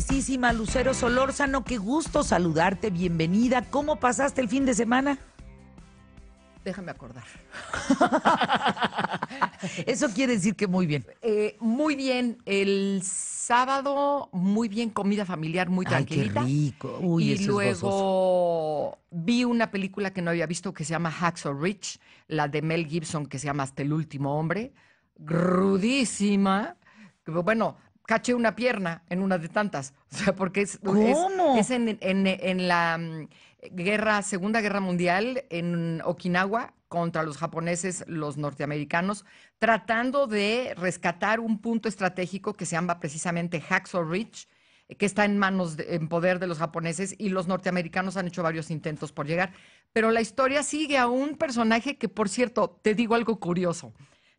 sí, Lucero Solórzano, qué gusto saludarte, bienvenida. ¿Cómo pasaste el fin de semana? Déjame acordar. Eso quiere decir que muy bien. Eh, muy bien. El sábado, muy bien, comida familiar, muy tranquilita. qué rico. y luego vi una película que no había visto que se llama Hacksaw Rich, la de Mel Gibson que se llama Hasta el último hombre. Rudísima. Bueno, caché una pierna en una de tantas. porque es, en, la mm, guerra, Segunda Guerra Mundial en Okinawa contra los japoneses, los norteamericanos, tratando de rescatar un punto estratégico que se llama precisamente Hacksaw Ridge, que está en manos, en poder de los japoneses, y los norteamericanos han hecho varios intentos por llegar. Pero la historia sigue a un personaje que, por cierto, te digo algo curioso.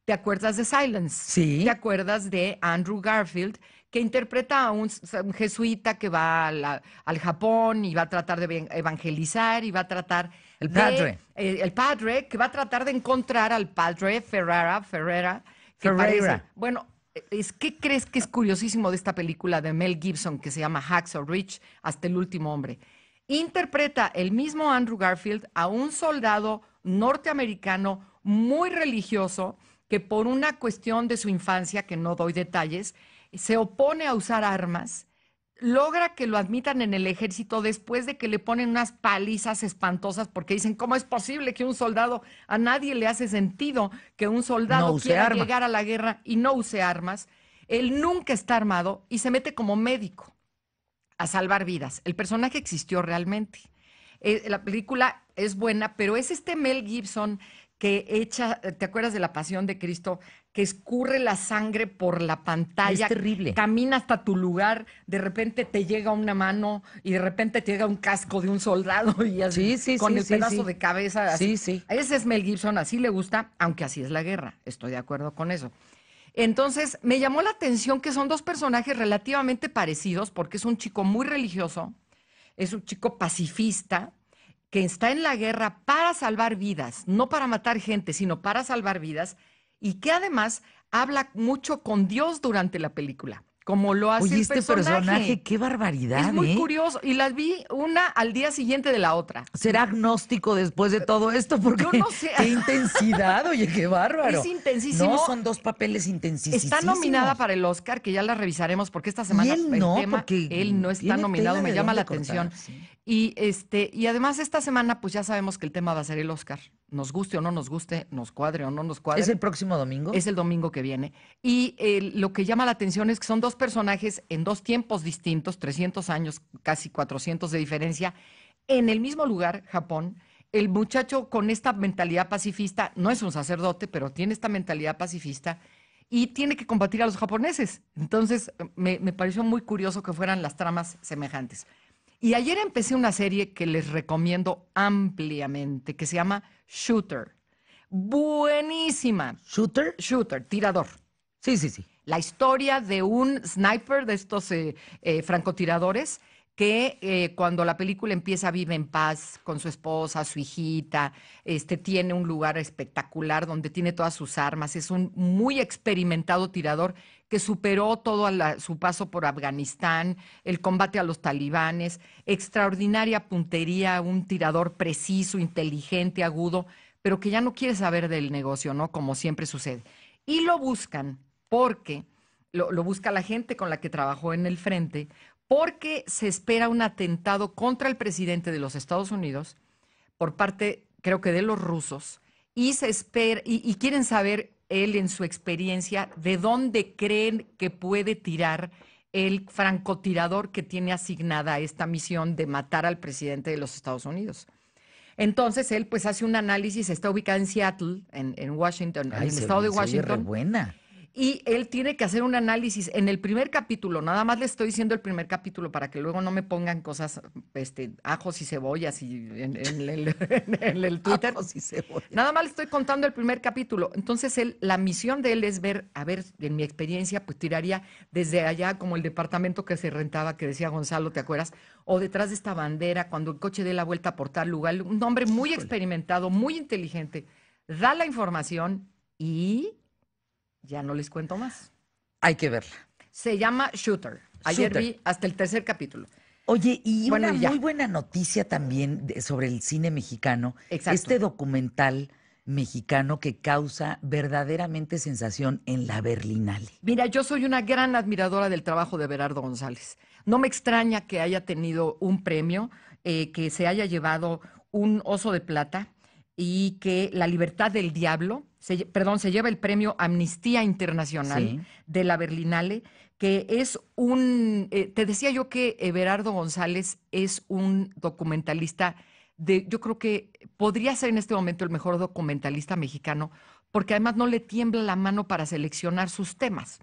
¿Te acuerdas de Silence? Sí. ¿Te acuerdas de Andrew Garfield, que interpreta a un, jesuita que va al Japón y va a tratar de evangelizar y va a tratar. El padre. Eh, el padre, que va a tratar de encontrar al padre Ferrara, Ferrera. Ferreira. bueno, es, ¿qué crees que es curiosísimo de esta película de Mel Gibson que se llama Hacks or Rich, hasta el último hombre? Interpreta el mismo Andrew Garfield a un soldado norteamericano muy religioso que por una cuestión de su infancia, que no doy detalles, se opone a usar armas, logra que lo admitan en el ejército después de que le ponen unas palizas espantosas porque dicen, ¿cómo es posible que un soldado, a nadie le hace sentido que un soldado quiera llegar a la guerra y no use armas? Él nunca está armado y se mete como médico a salvar vidas. El personaje existió realmente. Eh, la película es buena, pero es este Mel Gibson que echa, ¿te acuerdas de la pasión de Cristo? Que escurre la sangre por la pantalla. Es terrible. Camina hasta tu lugar, de repente te llega una mano y de repente te llega un casco de un soldado y así, con el pedazo de cabeza. Así. Sí, Ese es Mel Gibson, así le gusta, aunque así es la guerra. Estoy de acuerdo con eso. Entonces, me llamó la atención que son dos personajes relativamente parecidos, porque es un chico muy religioso, es un chico pacifista, que está en la guerra para salvar vidas, no para matar gente, sino para salvar vidas, y que además habla mucho con Dios durante la película, como lo hace este personaje. qué barbaridad. Es muy ¿eh? curioso, y las vi una al día siguiente de la otra. ¿Será agnóstico después de todo esto? Porque no sé. qué intensidad, oye, qué bárbaro. Es intensísimo. son dos papeles intensísimos. Está nominada para el Oscar, que ya la revisaremos porque esta semana el no, tema, él no está nominado, me llama la atención. Y, este, y además esta semana, pues ya sabemos que el tema va a ser el Oscar. Nos guste o no nos guste, nos cuadre o no nos cuadre. ¿Es el próximo domingo? Es el domingo que viene. Y eh, lo que llama la atención es que son dos personajes en dos tiempos distintos, 300 años, casi 400 de diferencia, en el mismo lugar, Japón, el muchacho con esta mentalidad pacifista, no es un sacerdote, pero tiene esta mentalidad pacifista y tiene que combatir a los japoneses. Entonces, me, me pareció muy curioso que fueran las tramas semejantes. Y ayer empecé una serie que les recomiendo ampliamente, que se llama Shooter. Buenísima. ¿Shooter? Shooter, tirador. Sí, sí, sí. La historia de un sniper de estos eh, eh, francotiradores que eh, cuando la película empieza vive en paz con su esposa, su hijita, este tiene un lugar espectacular donde tiene todas sus armas, es un muy experimentado tirador que superó todo su paso por Afganistán, el combate a los talibanes, extraordinaria puntería, un tirador preciso, inteligente, agudo, pero que ya no quiere saber del negocio, ¿no? Como siempre sucede. Y lo buscan porque lo busca la gente con la que trabajó en el frente, porque se espera un atentado contra el presidente de los Estados Unidos por parte, creo que, de los rusos, y, se espera, y, quieren saber él en su experiencia de dónde creen que puede tirar el francotirador que tiene asignada esta misión de matar al presidente de los Estados Unidos. Entonces él pues hace un análisis, está ubicado en Seattle, en, Washington, en el estado de Washington y él tiene que hacer un análisis en el primer capítulo, nada más le estoy diciendo el primer capítulo para que luego no me pongan cosas, este, ajos y cebollas y en, el Twitter. Ajos y cebollas. Nada más le estoy contando el primer capítulo. Entonces, él, la misión de él es ver, a ver, en mi experiencia, pues tiraría desde allá como el departamento que se rentaba, que decía Gonzalo, ¿te acuerdas? O detrás de esta bandera, cuando el coche dé la vuelta por tal lugar, un hombre muy experimentado, muy inteligente, da la información y ya no les cuento más. Hay que verla. Se llama Shooter. Ayer vi hasta el tercer capítulo. Oye, y una muy buena noticia también sobre el cine mexicano. Exacto. Este documental mexicano que causa verdaderamente sensación en la Berlinale. Mira, yo soy una gran admiradora del trabajo de Berardo González. No me extraña que haya tenido un premio, eh, que se haya llevado un oso de plata y que La Libertad del Diablo perdón, se lleva el premio Amnistía Internacional de la Berlinale, que es un, eh, te decía yo que Everardo González es un documentalista de, yo creo que podría ser en este momento el mejor documentalista mexicano, porque además no le tiembla la mano para seleccionar sus temas.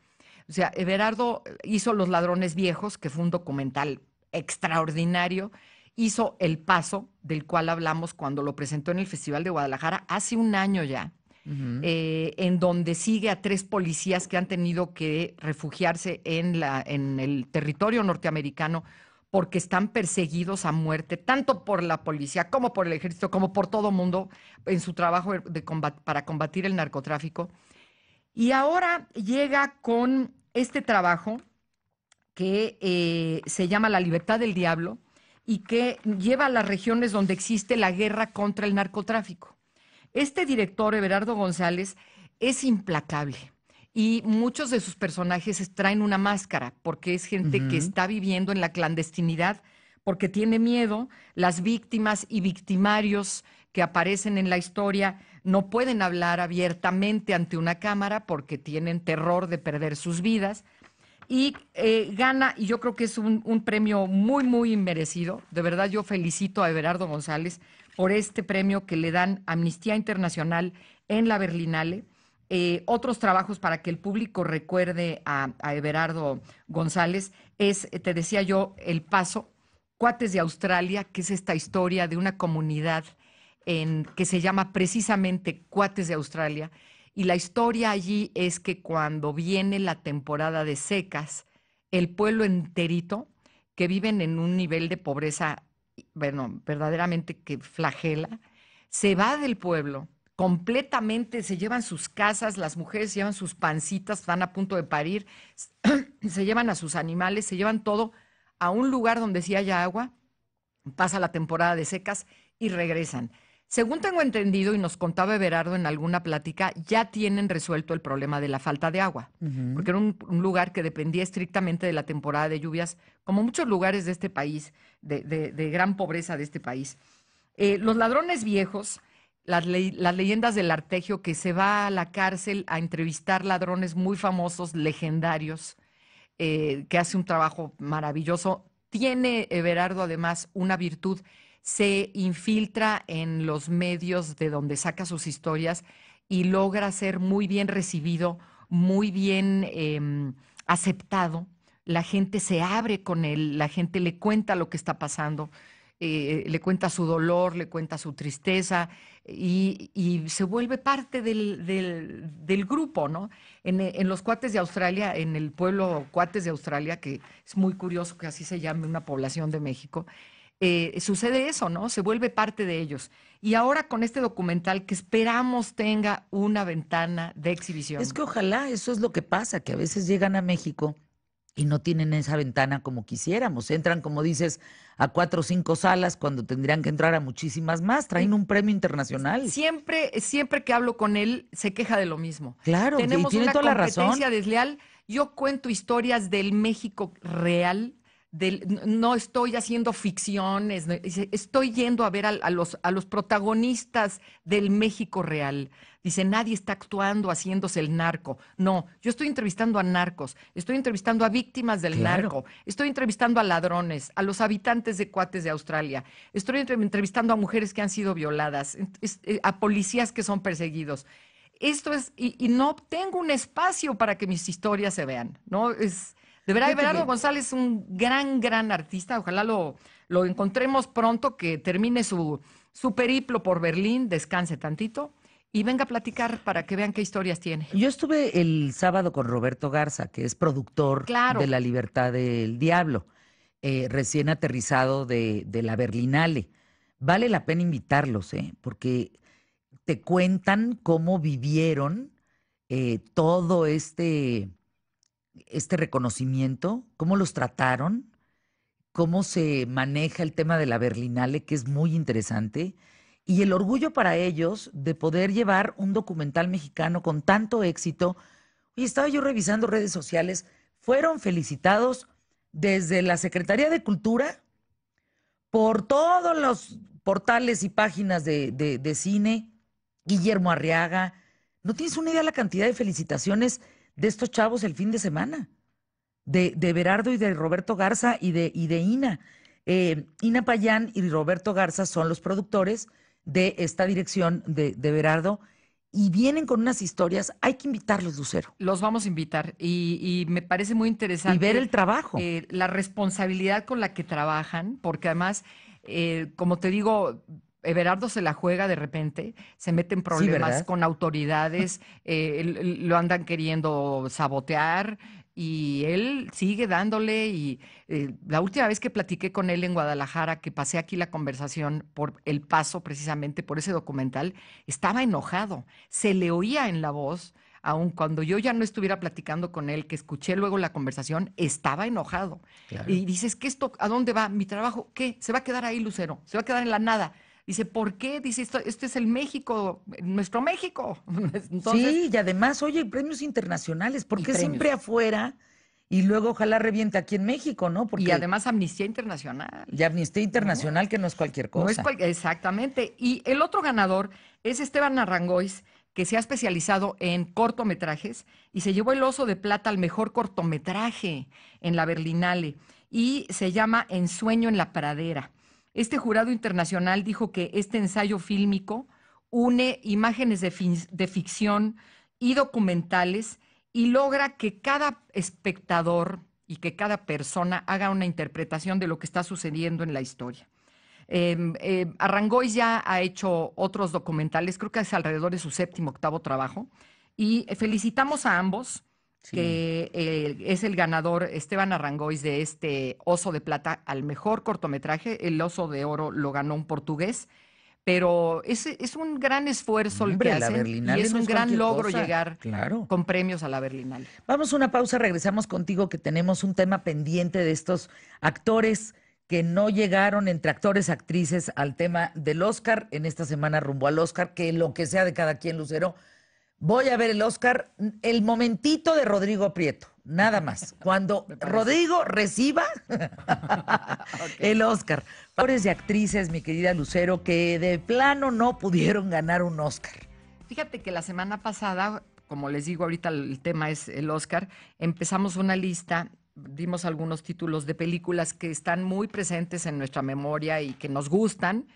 O sea, Everardo hizo Los Ladrones Viejos, que fue un documental extraordinario, hizo El Paso, del cual hablamos cuando lo presentó en el Festival de Guadalajara hace un año ya eh, en donde sigue a tres policías que han tenido que refugiarse en, el territorio norteamericano porque están perseguidos a muerte, tanto por la policía como por el ejército, como por todo mundo en su trabajo para combatir el narcotráfico. Y ahora llega con este trabajo que eh, se llama La libertad del diablo y que lleva a las regiones donde existe la guerra contra el narcotráfico. Este director, Everardo González, es implacable y muchos de sus personajes traen una máscara porque es gente que está viviendo en la clandestinidad porque tiene miedo, las víctimas y victimarios que aparecen en la historia no pueden hablar abiertamente ante una cámara porque tienen terror de perder sus vidas. Y eh, gana, y yo creo que es un, un premio muy, muy merecido. De verdad, yo felicito a Everardo González por este premio que le dan Amnistía Internacional en la Berlinale. Eh, otros trabajos para que el público recuerde a, a Everardo González es, eh, te decía yo, El Paso, Cuates de Australia, que es esta historia de una comunidad en, que se llama precisamente Cuates de Australia. Y la historia allí es que cuando viene la temporada de secas, el pueblo enterito, que viven en un nivel de pobreza bueno, verdaderamente que flagela, se va del pueblo completamente, se llevan sus casas, las mujeres llevan sus pancitas, están a punto de parir, se llevan a sus animales, se llevan todo a un lugar donde sí haya agua, pasa la temporada de secas y regresan. Según tengo entendido y nos contaba Everardo en alguna plática, ya tienen resuelto el problema de la falta de agua, porque era un, lugar que dependía estrictamente de la temporada de lluvias, como muchos lugares de este país, de, gran pobreza de este país. Eh, los ladrones viejos, las, leyendas del artegio, que se va a la cárcel a entrevistar ladrones muy famosos, legendarios, eh, que hace un trabajo maravilloso. Tiene Everardo además una virtud se infiltra en los medios de donde saca sus historias y logra ser muy bien recibido, muy bien em, aceptado. La gente se abre con él, la gente le cuenta lo que está pasando, eh, le cuenta su dolor, le cuenta su tristeza y, se vuelve parte del, grupo, en, los cuates de Australia, en el pueblo cuates de Australia, que es muy curioso que así se llame una población de México, eh, sucede eso, ¿no? Se vuelve parte de ellos. Y ahora con este documental que esperamos tenga una ventana de exhibición. Es que ojalá, eso es lo que pasa, que a veces llegan a México y no tienen esa ventana como quisiéramos. Entran, como dices, a cuatro o cinco salas cuando tendrían que entrar a muchísimas más. Traen un premio internacional. Siempre, siempre que hablo con él, se queja de lo mismo. Claro, tenemos tiene una toda competencia la razón. desleal. Yo cuento historias del México real no estoy haciendo ficciones, estoy yendo a ver a, los, a los protagonistas del México real. Dice, nadie está actuando haciéndose el narco. No, yo estoy entrevistando a narcos, estoy entrevistando a víctimas del narco, estoy entrevistando a ladrones, a los habitantes de cuates de Australia, estoy entrevistando a mujeres que han sido violadas, eh, a policías que son perseguidos. Esto es, y, y no tengo un espacio para que mis historias se vean, ¿no? Es, de verdad, Bernardo González es un gran, gran artista. Ojalá lo, lo encontremos pronto, que termine su, su periplo por Berlín, descanse tantito y venga a platicar para que vean qué historias tiene. Yo estuve el sábado con Roberto Garza, que es productor de La Libertad del Diablo, eh, recién aterrizado de, la Berlinale. Vale la pena invitarlos, eh, porque te cuentan cómo vivieron eh, todo este este reconocimiento? ¿Cómo los trataron? ¿Cómo se maneja el tema de la Berlinale, que es muy interesante? Y el orgullo para ellos de poder llevar un documental mexicano con tanto éxito. Y estaba yo revisando redes sociales, fueron felicitados desde la Secretaría de Cultura por todos los portales y páginas de, cine, Guillermo Arriaga. No tienes una idea la cantidad de felicitaciones de estos chavos el fin de semana, de, de Berardo y de Roberto Garza y de, Ina. Eh, Ina Payán y Roberto Garza son los productores de esta dirección de, de Berardo y vienen con unas historias, hay que invitarlos, Lucero. Los vamos a invitar y, me parece muy interesante. Y ver el trabajo. Eh, la responsabilidad con la que trabajan, porque además, eh, como te digo, Everardo se la juega de repente, se mete en problemas con autoridades, eh, lo andan queriendo sabotear y él sigue dándole y eh, la última vez que platiqué con él en Guadalajara, que pasé aquí la conversación por el paso precisamente por ese documental, estaba enojado, se le oía en la voz, aun cuando yo ya no estuviera platicando con él, que escuché luego la conversación, estaba enojado. Y dices, que esto? ¿A dónde va? ¿Mi trabajo? ¿Qué? ¿Se va a quedar ahí, Lucero? ¿Se va a quedar en la nada? Dice, ¿por qué? Dice, esto, este es el México, nuestro México. sí, y además, oye, premios internacionales, porque siempre afuera? Y luego ojalá reviente aquí en México, ¿no? Porque y además Amnistía Internacional. Y Amnistía Internacional, que no es cualquier cosa. exactamente. Y el otro ganador es Esteban Arrangois, que se ha especializado en cortometrajes y se llevó el oso de plata al mejor cortometraje en la Berlinale y se llama Ensueño en la Pradera. Este jurado internacional dijo que este ensayo fílmico une imágenes de, ficción y documentales y logra que cada espectador y que cada persona haga una interpretación de lo que está sucediendo en la historia. Em, eh, ya ha hecho otros documentales, creo que es alrededor de su séptimo, octavo trabajo, y felicitamos a ambos que es el ganador Esteban Arrangois de este Oso de Plata al mejor cortometraje. El Oso de Oro lo ganó un portugués, pero es, es un gran esfuerzo el que hacen y es un gran logro llegar con premios a la Berlinale. Vamos a una pausa, regresamos contigo que tenemos un tema pendiente de estos actores que no llegaron entre actores, actrices al tema del Oscar en esta semana rumbo al Oscar, que lo que sea de cada quien, Lucero, voy a ver el Oscar el momentito de Rodrigo Prieto, nada más. Cuando Rodrigo reciba el Oscar. Actores y actrices, mi querida Lucero, que de plano no pudieron ganar un Oscar. Fíjate que la semana pasada, como les digo ahorita el tema es el Oscar, empezamos una lista dimos algunos títulos de películas que están muy presentes en nuestra memoria y que nos gustan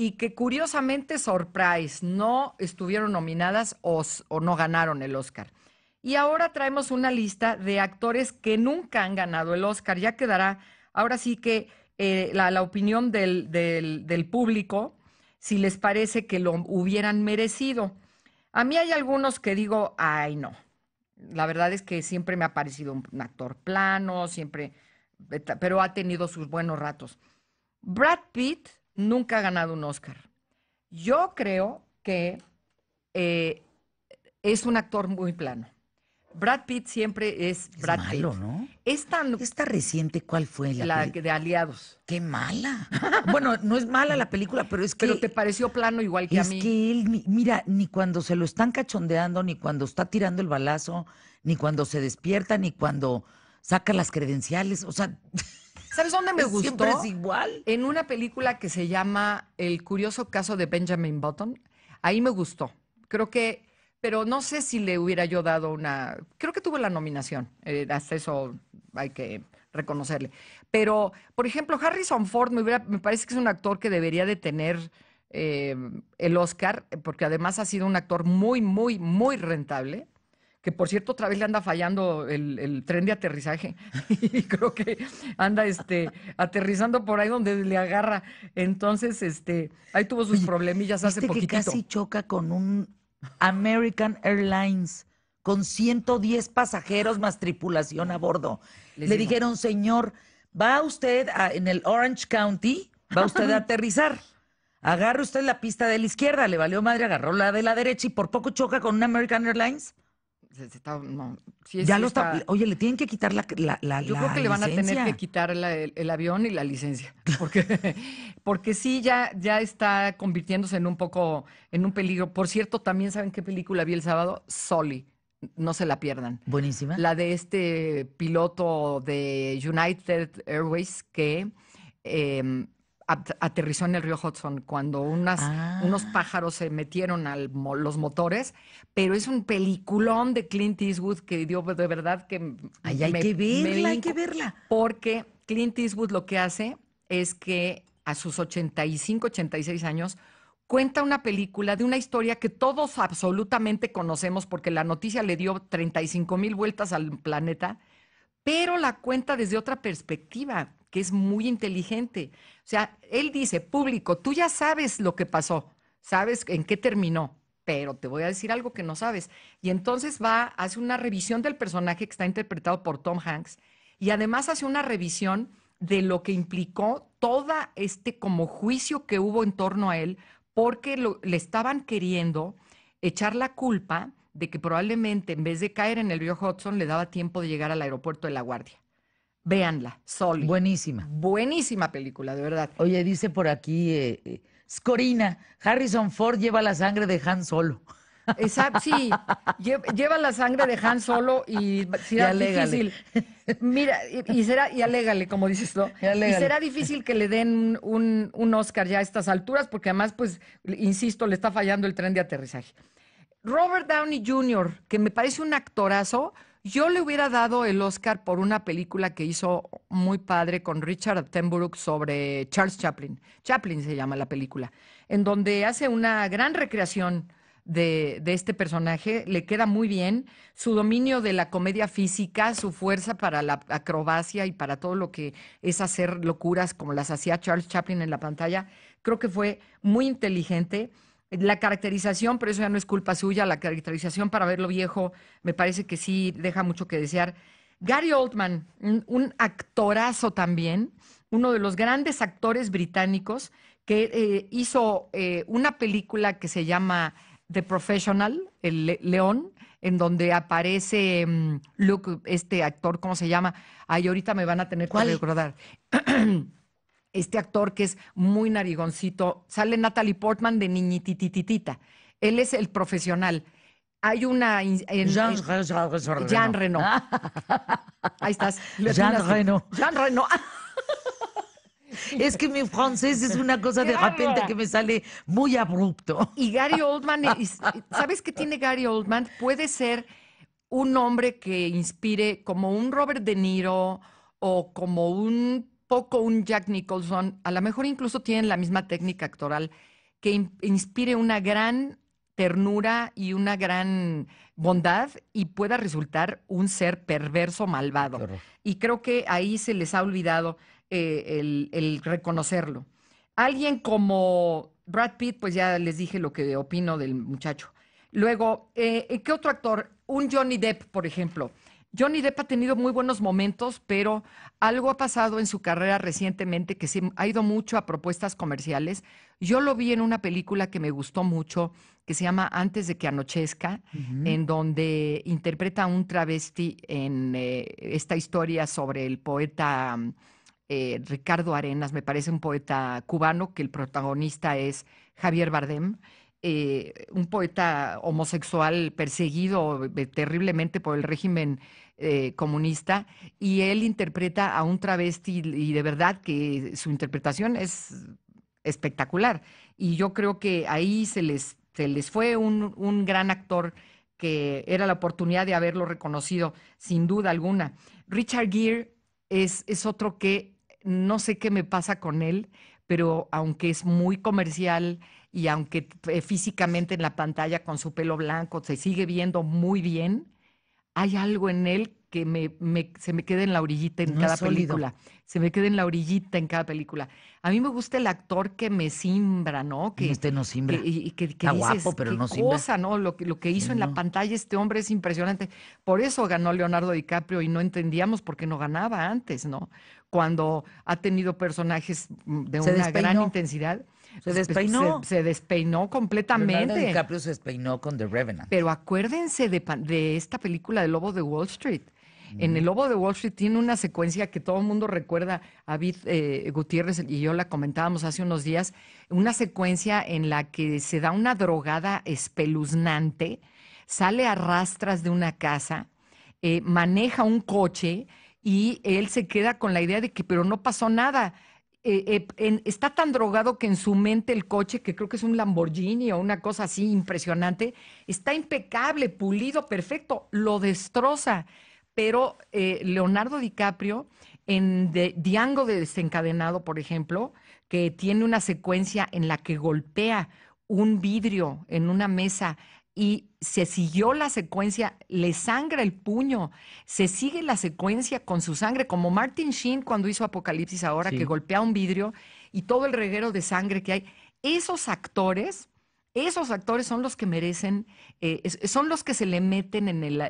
y que curiosamente, surprise, no estuvieron nominadas o, no ganaron el Oscar. Y ahora traemos una lista de actores que nunca han ganado el Oscar. Ya quedará, ahora sí que eh, la, opinión del, público, si les parece que lo hubieran merecido. A mí hay algunos que digo, ay no, la verdad es que siempre me ha parecido un actor plano, siempre, eh, pero ha tenido sus buenos ratos. Brad Pitt nunca ha ganado un Oscar. Yo creo que eh, es un actor muy plano. Brad Pitt siempre es, Brad Pitt. ¿no? Es tan... Esta reciente, ¿cuál fue? La, la de Aliados. Qué mala. bueno, no es mala la película, pero es que... Pero te pareció plano igual que a mí. Es que él, mira, ni cuando se lo están cachondeando, ni cuando está tirando el balazo, ni cuando se despierta, ni cuando saca las credenciales, o sea... ¿Sabes dónde me gustó? Siempre es igual. En una película que se llama El curioso caso de Benjamin Button, ahí me gustó. Creo que, pero no sé si le hubiera yo dado una, creo que tuvo la nominación, eh, hasta eso hay que reconocerle. Pero, por ejemplo, Harrison Ford me, parece que es un actor que debería de tener eh, el Oscar, porque además ha sido un actor muy, muy, muy rentable que por cierto otra vez le anda fallando el, tren de aterrizaje y creo que anda este, aterrizando por ahí donde le agarra. Entonces, este, ahí tuvo sus problemillas hace poquito. Que casi choca con un American Airlines con 110 pasajeros más tripulación a bordo. le dijeron, señor, va usted en el Orange County, va usted a aterrizar. Agarre usted la pista de la izquierda, le valió madre, agarró la de la derecha y por poco choca con un American Airlines ya lo está, Oye, le tienen que quitar la, la, Yo creo que le van a tener que quitar el, avión y la licencia, porque, porque sí ya, ya está convirtiéndose en un poco, en un peligro. Por cierto, también saben qué película vi el sábado, Soli. No se la pierdan. Buenísima. La de este piloto de United Airways que em, aterrizó en el río Hudson cuando ah. unos pájaros se metieron a los motores, pero es un peliculón de Clint Eastwood que dio de verdad que... hay que verla, hay que verla. Porque Clint Eastwood lo que hace es que a sus 85, 86 años cuenta una película de una historia que todos absolutamente conocemos porque la noticia le dio 35 mil vueltas al planeta, pero la cuenta desde otra perspectiva que es muy inteligente. O sea, él dice, público, tú ya sabes lo que pasó, sabes en qué terminó, pero te voy a decir algo que no sabes. Y entonces va, hace una revisión del personaje que está interpretado por Tom Hanks y además hace una revisión de lo que implicó todo este como juicio que hubo en torno a él porque le estaban queriendo echar la culpa de que probablemente en vez de caer en el río Hudson le daba tiempo de llegar al aeropuerto de La Guardia. Véanla, Sol. Buenísima. Buenísima película, de verdad. Oye, dice por aquí eh, eh, Scorina, Harrison Ford lleva la sangre de Han Solo. Exacto, sí, lleva la sangre de Han Solo y será difícil. Mira, y, será, y alégale, como dices tú. Y, será difícil que le den un, un Oscar ya a estas alturas, porque además, pues, insisto, le está fallando el tren de aterrizaje. Robert Downey Jr., que me parece un actorazo, yo le hubiera dado el Oscar por una película que hizo muy padre con Richard Attenborough sobre Charles Chaplin. Chaplin se llama la película, en donde hace una gran recreación de, de, este personaje, le queda muy bien. Su dominio de la comedia física, su fuerza para la acrobacia y para todo lo que es hacer locuras como las hacía Charles Chaplin en la pantalla, creo que fue muy inteligente. La caracterización, pero eso ya no es culpa suya, la caracterización para verlo viejo me parece que sí deja mucho que desear. Gary Oldman, un, actorazo también, uno de los grandes actores británicos que eh, hizo eh, una película que se llama The Professional, El León, en donde aparece mm, Luke, este actor, ¿cómo se llama? Ay, ahorita me van a tener que recordar. este actor que es muy narigoncito. Sale Natalie Portman de niñitititita. Él es el profesional. Hay una. Jean, Reno. Ah. Ahí estás. Jean Reno. Jean Reno. Es que mi francés es una cosa de repente que me sale muy abrupto. Y Gary Oldman, ¿sabes qué tiene Gary Oldman? Puede ser un hombre que inspire como un Robert De Niro o como un poco un Jack Nicholson, a lo mejor incluso tienen la misma técnica actoral, que inspire una gran ternura y una gran bondad y pueda resultar un ser perverso, malvado. Y creo que ahí se les ha olvidado eh, el, reconocerlo. Alguien como Brad Pitt, pues ya les dije lo que opino del muchacho. Luego, eh, ¿qué otro actor? Un Johnny Depp, por ejemplo. Johnny Depp ha tenido muy buenos momentos, pero algo ha pasado en su carrera recientemente que ha ido mucho a propuestas comerciales. Yo lo vi en una película que me gustó mucho, que se llama Antes de que anochezca, en donde interpreta un travesti en eh, esta historia sobre el poeta eh, Ricardo Arenas, me parece un poeta cubano, que el protagonista es Javier Bardem. Eh, un poeta homosexual perseguido eh, terriblemente por el régimen eh, comunista y él interpreta a un travesti y de verdad que su interpretación es espectacular. Y yo creo que ahí se les, se les fue un, gran actor que era la oportunidad de haberlo reconocido, sin duda alguna. Richard Gere es, es otro que no sé qué me pasa con él, pero aunque es muy comercial, y aunque eh, físicamente en la pantalla con su pelo blanco se sigue viendo muy bien, hay algo en él que me, se me queda en la orillita en cada película. Se me queda en la orillita en cada película. A mí me gusta el actor que me simbra, ¿no? Que, este no simbra. guapo, pero no simbra. cosa, ¿no? Lo, lo que hizo en la pantalla este hombre es impresionante. Por eso ganó Leonardo DiCaprio y no entendíamos por qué no ganaba antes, ¿no? Cuando ha tenido personajes de una gran intensidad se despeinó. Se, despeinó completamente. DiCaprio se despeinó con The Revenant. Pero acuérdense de, esta película de Lobo de Wall Street. En El Lobo de Wall Street tiene una secuencia que todo el mundo recuerda, a eh, Gutiérrez y yo la comentábamos hace unos días, una secuencia en la que se da una drogada espeluznante, sale a rastras de una casa, eh, maneja un coche y él se queda con la idea de que, pero no pasó nada. Eh, eh, está tan drogado que en su mente el coche, que creo que es un Lamborghini o una cosa así impresionante, está impecable, pulido, perfecto, lo destroza. Pero eh, Leonardo DiCaprio, en Diango de Desencadenado, por ejemplo, que tiene una secuencia en la que golpea un vidrio en una mesa y se siguió la secuencia, le sangra el puño, se sigue la secuencia con su sangre, como Martin Sheen cuando hizo Apocalipsis ahora, que golpea un vidrio y todo el reguero de sangre que hay. Esos actores, esos actores son los que merecen, eh, son los que se le meten en el,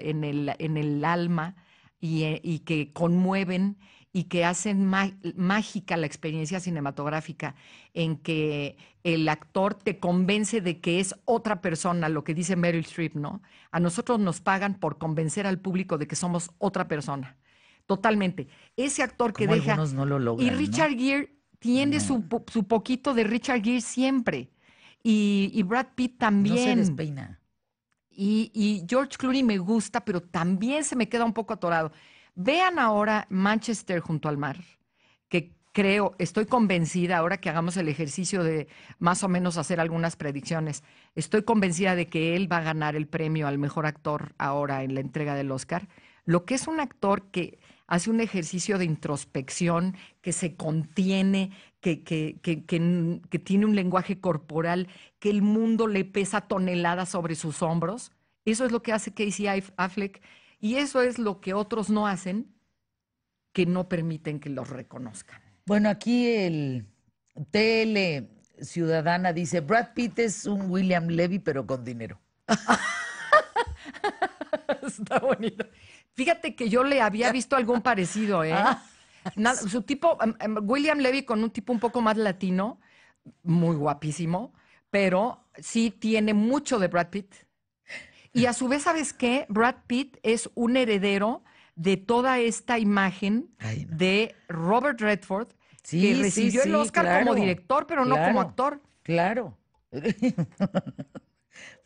en el, alma eh, y que conmueven y que hacen mágica la experiencia cinematográfica, en que el actor te convence de que es otra persona, lo que dice Meryl Streep, ¿no? A nosotros nos pagan por convencer al público de que somos otra persona. Totalmente. Ese actor que deja. No lo y Richard Gere tiene su, poquito de Richard Gere siempre. Y, Brad Pitt también. No Y, y George Clooney me gusta, pero también se me queda un poco atorado. Vean ahora Manchester junto al mar, que creo, estoy convencida, ahora que hagamos el ejercicio de más o menos hacer algunas predicciones, estoy convencida de que él va a ganar el premio al mejor actor ahora en la entrega del Oscar. Lo que es un actor que hace un ejercicio de introspección, que se contiene, que, que, tiene un lenguaje corporal, que el mundo le pesa toneladas sobre sus hombros. Eso es lo que hace Casey Affleck y eso es lo que otros no hacen, que no permiten que los reconozcan. Bueno, aquí el Tele Ciudadana dice, Brad Pitt es un William Levy, pero con dinero. Está bonito. Fíjate que yo le había visto algún parecido, ¿eh? Ah. su tipo, em, em, William Levy con un tipo un poco más latino, muy guapísimo, pero sí tiene mucho de Brad Pitt. Y a su vez, ¿sabes qué? Brad Pitt es un heredero de toda esta imagen de Robert Redford, que recibió el Oscar como director, pero no como actor. Claro.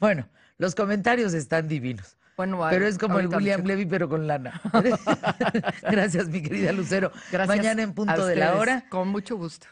bueno, los comentarios están divinos. pero es como el William Levy, pero con lana. Gracias, mi querida Lucero. Mañana en punto de la hora. Con mucho gusto.